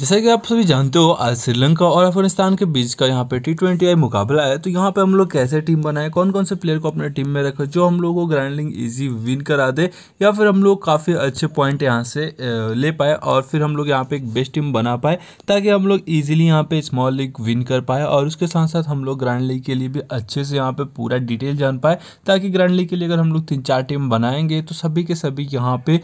जैसा कि आप सभी जानते हो आज श्रीलंका और अफगानिस्तान के बीच का यहाँ पे टी ट्वेंटी आई मुकाबला है तो यहाँ पे हम लोग कैसे टीम बनाए कौन कौन से प्लेयर को अपने टीम में रखें जो हम लोग को ग्राइंडिंग इजी विन करा दे या फिर हम लोग काफ़ी अच्छे पॉइंट यहाँ से ले पाए और फिर हम लोग यहाँ पे एक बेस्ट टीम बना पाए ताकि हम लोग ईजिली यहाँ पर स्मॉल लीग विन कर पाए और उसके साथ साथ हम लोग ग्रैंड लीग के लिए भी अच्छे से यहाँ पर पूरा डिटेल जान पाए ताकि ग्रैंड लीग के लिए अगर हम लोग तीन चार टीम बनाएंगे तो सभी के सभी यहाँ पर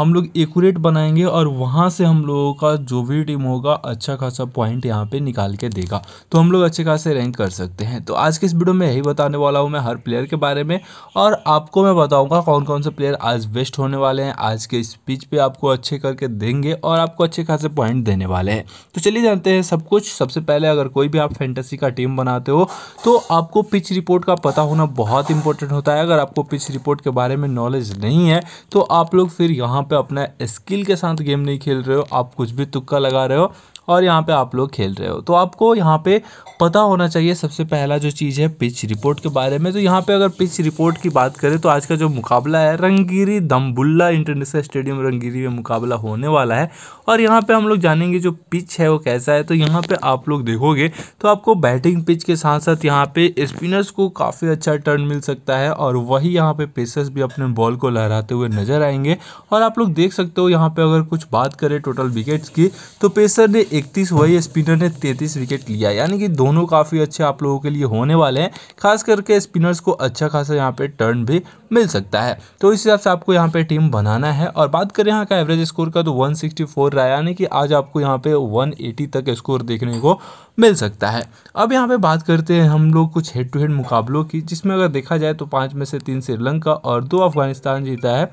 हम लोग एकूरेट बनाएंगे और वहाँ से हम लोगों का जो भी टीम होगा अच्छा खासा पॉइंट यहाँ पे निकाल के देगा तो हम लोग अच्छे खासे रैंक कर सकते हैं तो आज के इस वीडियो में यही बताने वाला हूँ मैं हर प्लेयर के बारे में और आपको मैं बताऊँगा कौन कौन से प्लेयर आज बेस्ट होने वाले हैं आज के इस पिच पर आपको अच्छे करके देंगे और आपको अच्छे खासे पॉइंट देने वाले हैं तो चलिए जानते हैं सब कुछ सबसे पहले अगर कोई भी आप फैंटेसी का टीम बनाते हो तो आपको पिच रिपोर्ट का पता होना बहुत इंपॉर्टेंट होता है अगर आपको पिच रिपोर्ट के बारे में नॉलेज नहीं है तो आप लोग फिर यहाँ पे अपना स्किल के साथ गेम नहीं खेल रहे हो आप कुछ भी तुक्का लगा रहे हो और यहाँ पे आप लोग खेल रहे हो तो आपको यहाँ पे पता होना चाहिए सबसे पहला जो चीज़ है पिच रिपोर्ट के बारे में तो यहाँ पे अगर पिच रिपोर्ट की बात करें तो आज का जो मुकाबला है रंगीरी दम्बुल्ला इंटरनेशनल स्टेडियम रंगीरी में मुकाबला होने वाला है और यहाँ पे हम लोग जानेंगे जो पिच है वो कैसा है तो यहाँ पे आप लोग देखोगे तो आपको बैटिंग पिच के साथ साथ यहाँ पे स्पिनर्स को काफ़ी अच्छा टर्न मिल सकता है और वही यहाँ पे पेसर्स भी अपने बॉल को लहराते हुए नजर आएंगे और आप लोग देख सकते हो यहाँ पे अगर कुछ बात करें टोटल विकेट्स की तो पेसर ने इकतीस वही स्पिनर ने तैतीस विकेट लिया यानी कि दोनों काफ़ी अच्छे आप लोगों के लिए होने वाले हैं खास करके स्पिनर्स को अच्छा खासा यहाँ पे टर्न भी मिल सकता है तो इस हिसाब से आपको यहाँ पे टीम बनाना है और बात करें यहाँ का एवरेज स्कोर का तो 164 रहा है यानी कि आज आपको यहाँ पे 180 तक स्कोर देखने को मिल सकता है अब यहाँ पे बात करते हैं हम लोग कुछ हेड टू हेड मुकाबलों की जिसमें अगर देखा जाए तो पाँच में से तीन श्रीलंका और दो अफगानिस्तान जीता है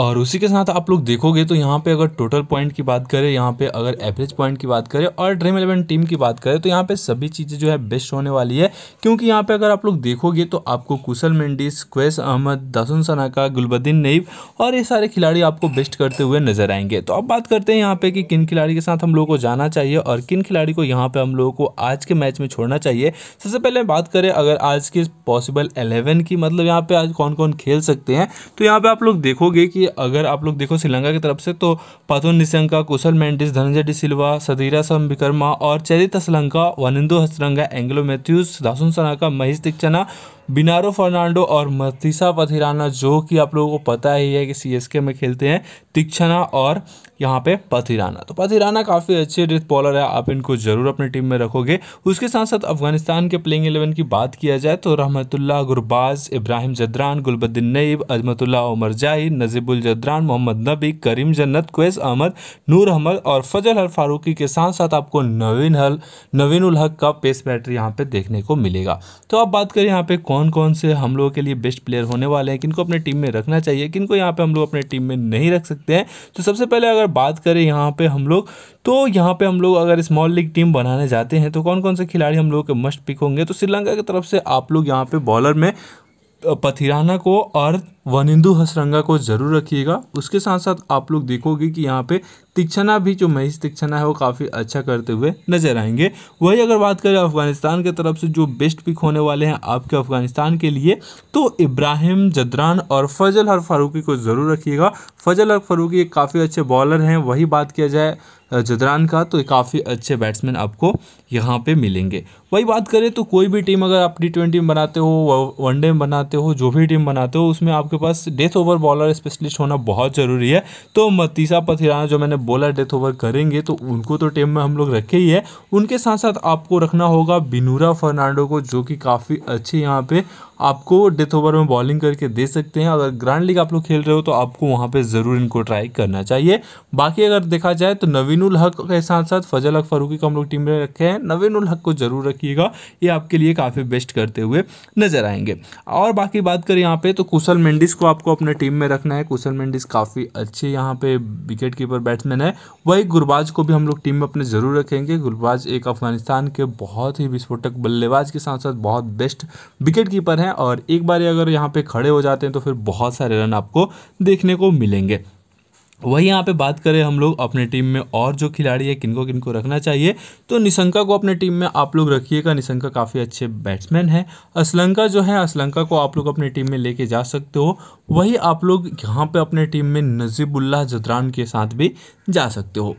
और उसी के साथ आप लोग देखोगे तो यहाँ पे अगर टोटल पॉइंट की बात करें यहाँ पे अगर एवरेज पॉइंट की बात करें और ड्रीम इलेवन टीम की बात करें तो यहाँ पे सभी चीज़ें जो है बेस्ट होने वाली है क्योंकि यहाँ पे अगर आप लोग देखोगे तो आपको कुशल मेंडिस स्क्वेस अहमद दासन सनाका गुलबद्दीन नईब और ये सारे खिलाड़ी आपको बेस्ट करते हुए नजर आएंगे तो अब बात करते हैं यहाँ पे कि किन खिलाड़ी के साथ हम लोगों को जाना चाहिए और किन खिलाड़ी को यहाँ पर हम लोगों को आज के मैच में छोड़ना चाहिए सबसे पहले बात करें अगर आज के पॉसिबल एलेवन की मतलब यहाँ पर आज कौन कौन खेल सकते हैं तो यहाँ पर आप लोग देखोगे कि अगर आप लोग देखो श्रीलंका की तरफ से तो पाथुन निशंका कुशल मैंडिस धनंजय सिल्वा सदीरा सम और चरित असलंका वनिंदो हसरंगा एंग्लो मैथ्यूज दासुन सनाका महेश दिक्चना बिनारो फर्नांडो और मतीसा पथिराना जो कि आप लोगों को पता ही है कि सी में खेलते हैं तिक्षणा और यहाँ पे पथिराना तो पथिराना काफ़ी अच्छे डेथ बॉलर है आप इनको ज़रूर अपनी टीम में रखोगे उसके साथ साथ अफगानिस्तान के प्लेइंग एलेवन की बात किया जाए तो रहमतुल्ला गुरबाज इब्राहिम जदरान गुलबद्दीन नईब अजमतुल्ला उमर जाही नजीबुल जदरान मोहम्मद नबी करीम जन्नत क्वेस अहमद नूर अहमद और फजल हल फारूकी के साथ साथ आपको नवीन हल नवीन उल हक का पेस बैटर यहाँ पर देखने को मिलेगा तो अब बात करें यहाँ पर कौन कौन कौन से हम लोगों के लिए बेस्ट प्लेयर होने वाले हैं किनको अपने टीम में रखना चाहिए किनको यहाँ पे हम लोग अपने टीम में नहीं रख सकते हैं तो सबसे पहले अगर बात करें यहाँ पे हम लोग तो यहाँ पे हम लोग अगर स्मॉल लीग टीम बनाने जाते हैं तो कौन कौन से खिलाड़ी हम लोग के मस्ट पिक होंगे तो श्रीलंका की तरफ से आप लोग यहाँ पे बॉलर में पथिराना को और वनिंदु हसरंगा को ज़रूर रखिएगा उसके साथ साथ आप लोग देखोगे कि यहाँ पे तीक्षणा भी जो महेश तीक्षणा है वो काफ़ी अच्छा करते हुए नजर आएंगे वही अगर बात करें अफगानिस्तान की तरफ से जो बेस्ट पिक होने वाले हैं आपके अफगानिस्तान के लिए तो इब्राहिम जदरान और फजल हर फारूकी को ज़रूर रखिएगा फजल हर फारूकी एक काफ़ी अच्छे बॉलर हैं वही बात किया जाए जदरान का तो काफ़ी अच्छे बैट्समैन आपको यहाँ पे मिलेंगे वही बात करें तो कोई भी टीम अगर आप टी ट्वेंटी में बनाते हो वनडे में बनाते हो जो भी टीम बनाते हो उसमें आपके पास डेथ ओवर बॉलर स्पेशलिस्ट होना बहुत ज़रूरी है तो मतीसा पथिराना जो मैंने बॉलर डेथ ओवर करेंगे तो उनको तो टीम में हम लोग रखे ही है उनके साथ साथ आपको रखना होगा बिनूरा फर्नांडो को जो कि काफ़ी अच्छे यहाँ पे आपको डेथ ओवर में बॉलिंग करके दे सकते हैं अगर ग्रांड लीग आप लोग खेल रहे हो तो आपको वहाँ पर ज़रूर इनको ट्राई करना चाहिए बाकी अगर देखा जाए तो उल हक के साथ साथ फजल अक फारूकी को हम लोग टीम में रखे हैं उल हक को ज़रूर रखिएगा ये आपके लिए काफ़ी बेस्ट करते हुए नजर आएंगे और बाकी बात करें यहाँ पे तो कुशल मेंडिस को आपको अपने टीम में रखना है कुशल मेंडिस काफ़ी अच्छे यहाँ पे विकेट कीपर बैट्समैन है वही गुरबाज को भी हम लोग टीम में अपने ज़रूर रखेंगे गुरबाज एक अफगानिस्तान के बहुत ही विस्फोटक बल्लेबाज के साथ साथ बहुत बेस्ट विकेट कीपर हैं हैं और एक बार अगर यहाँ पे खड़े हो जाते हैं तो फिर बहुत सारे रन आपको देखने को मिलेंगे वही यहाँ पे बात करें हम लोग अपने टीम में और जो खिलाड़ी है किनको किनको रखना चाहिए तो निशंका को अपने टीम में आप लोग रखिएगा निशंका काफ़ी अच्छे बैट्समैन है असलंका जो है असलंका को आप लोग अपने टीम में लेके जा सकते हो वही आप लोग यहाँ पे अपने टीम में नजीबुल्लाह जदरान के साथ भी जा सकते हो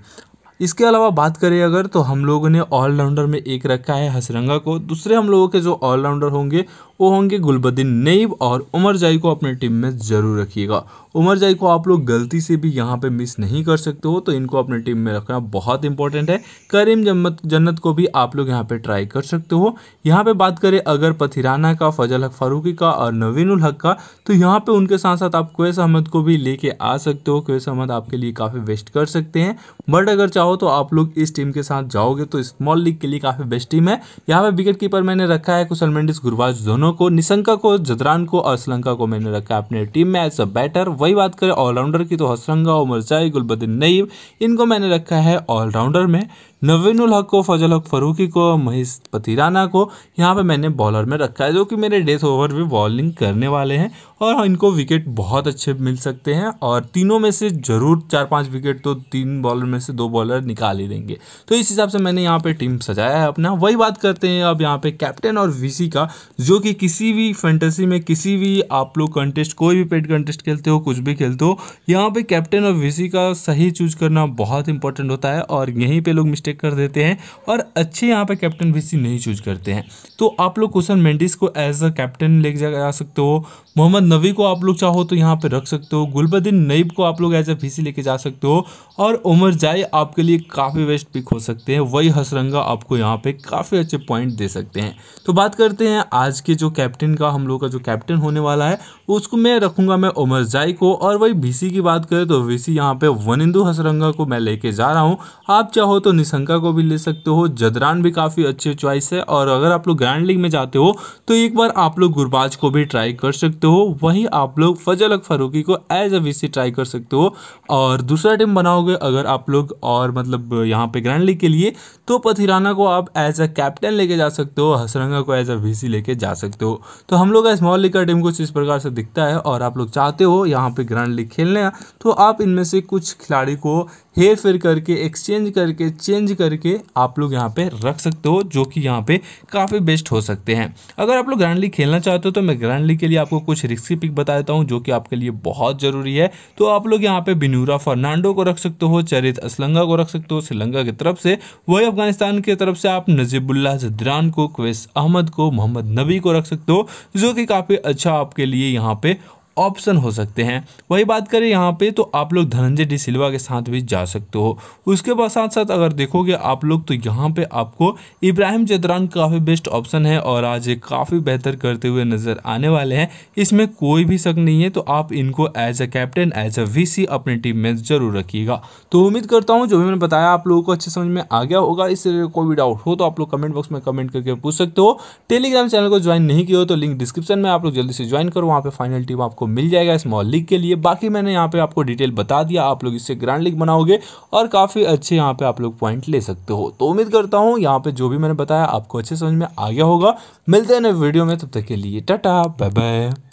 इसके अलावा बात करें अगर तो हम लोगों ने ऑलराउंडर में एक रखा है हसरंगा को दूसरे हम लोगों के जो ऑलराउंडर होंगे वो होंगे गुलबद्दीन नईब और उमर जाई को अपने टीम में ज़रूर रखिएगा उमर जाई को आप लोग गलती से भी यहाँ पे मिस नहीं कर सकते हो तो इनको अपने टीम में रखना बहुत इंपॉर्टेंट है करीम जन्नत जन्नत को भी आप लोग यहाँ पे ट्राई कर सकते हो यहाँ पे बात करें अगर पथिराना का फजल हक फारूकी का और नवीन उल हक का तो यहाँ पे उनके साथ साथ आप कोयस अहमद को भी लेके आ सकते हो कोयस अहमद आपके लिए काफ़ी वेस्ट कर सकते हैं बट अगर चाहो तो आप लोग इस टीम के साथ जाओगे तो स्मॉल लीग के लिए काफ़ी बेस्ट टीम है यहाँ पर विकेट कीपर मैंने रखा है कुशल मेंडिस गुरबाज दोनों दोनों को निशंका को जदरान को और श्रीलंका को मैंने रखा अपने टीम में एज अ बैटर वही बात करें ऑलराउंडर की तो हसरंगा उमरजाई गुलबद्दीन नईम इनको मैंने रखा है ऑलराउंडर में नवीनुल हक को फजल हक फरूकी को महेश पतिराना को यहाँ पे मैंने बॉलर में रखा है जो कि मेरे डेथ ओवर भी बॉलिंग करने वाले हैं और हाँ, इनको विकेट बहुत अच्छे मिल सकते हैं और तीनों में से ज़रूर चार पांच विकेट तो तीन बॉलर में से दो बॉलर निकाल ही देंगे तो इस हिसाब से मैंने यहाँ पे टीम सजाया है अपना वही बात करते हैं अब यहाँ पे कैप्टन और वी का जो कि किसी भी फैंटेसी में किसी भी आप लोग कंटेस्ट कोई भी पेड कंटेस्ट खेलते हो कुछ भी खेलते हो यहाँ पर कैप्टन और वी का सही चूज करना बहुत इंपॉर्टेंट होता है और यहीं पर लोग मिस्टेक मिस्टेक कर देते हैं और अच्छे यहाँ पे कैप्टन भी नहीं चूज करते हैं तो आप लोग कुशन मेंडिस को एज अ कैप्टन ले जा सकते हो मोहम्मद नबी को आप लोग चाहो तो यहाँ पे रख सकते हो गुलबद्दीन नईब को आप लोग एज अ वीसी लेके जा सकते हो और उमर जाय आपके लिए काफ़ी बेस्ट पिक हो सकते हैं वही हसरंगा आपको यहाँ पे काफ़ी अच्छे पॉइंट दे सकते हैं तो बात करते हैं आज के जो कैप्टन का हम लोग का जो कैप्टन होने वाला है उसको मैं रखूँगा मैं उमर जाय को और वही वी की बात करें तो वी सी यहाँ पर वनिंदू हसरंगा को मैं लेके जा रहा हूँ आप चाहो तो निसंग शंका को भी ले सकते हो जदरान भी काफ़ी अच्छे चॉइस है और अगर आप लोग ग्रैंड लीग में जाते हो तो एक बार आप लोग गुरबाज को भी ट्राई कर सकते हो वहीं आप लोग फजल अक फरूकी को एज अ वीसी ट्राई कर सकते हो और दूसरा टीम बनाओगे अगर आप लोग और मतलब यहाँ पे ग्रैंड लीग के लिए तो पथिराना को आप एज अ कैप्टन लेके जा सकते हो हसरंगा को एज अ सी लेके जा सकते हो तो हम लोग स्मॉल लीग का टीम कुछ इस प्रकार से दिखता है और आप लोग चाहते हो यहाँ पे ग्रैंड लीग खेलने तो आप इनमें से कुछ खिलाड़ी को हेर फेर करके एक्सचेंज करके चेंज चेंज करके आप लोग यहाँ पे रख सकते हो जो कि यहाँ पे काफ़ी बेस्ट हो सकते हैं अगर आप लोग ग्रैंड लीग खेलना चाहते हो तो मैं ग्रैंड लीग के लिए आपको कुछ रिस्की पिक बता देता हूँ जो कि आपके लिए बहुत ज़रूरी है तो आप लोग यहाँ पे बिनूरा फर्नांडो को रख सकते हो चरित असलंगा को रख सकते हो श्रीलंका की तरफ से वही अफगानिस्तान की तरफ से आप नजीबुल्ला जदरान को क्वेस अहमद को मोहम्मद नबी को रख सकते हो जो कि काफ़ी अच्छा आपके लिए यहाँ पर ऑप्शन हो सकते हैं वही बात करें यहाँ पे तो आप लोग धनंजय डी सिल्वा के साथ भी जा सकते हो उसके बाद साथ साथ अगर देखोगे आप लोग तो यहाँ पे आपको इब्राहिम जदरान काफ़ी बेस्ट ऑप्शन है और आज ये काफ़ी बेहतर करते हुए नज़र आने वाले हैं इसमें कोई भी शक नहीं है तो आप इनको as a captain as a V अपनी टीम में ज़रूर रखिएगा तो उम्मीद करता हूँ जो भी मैंने बताया आप लोगों को अच्छे समझ में आ गया होगा इससे कोई भी डाउट हो तो आप लोग कमेंट बॉक्स में कमेंट करके पूछ सकते हो टेलीग्राम चैनल को ज्वाइन नहीं किया हो तो लिंक डिस्क्रिप्शन में आप लोग जल्दी से ज्वाइन करो वहाँ पर फाइनल टीम आपको मिल जाएगा स्मॉल लीग के लिए बाकी मैंने यहाँ पे आपको डिटेल बता दिया आप लोग इससे ग्रैंड लीग बनाओगे और काफ़ी अच्छे यहाँ पे आप लोग पॉइंट ले सकते हो तो उम्मीद करता हूँ यहाँ पे जो भी मैंने बताया आपको अच्छे समझ में आ गया होगा मिलते हैं नए वीडियो में तब तक के लिए टाटा बाय बाय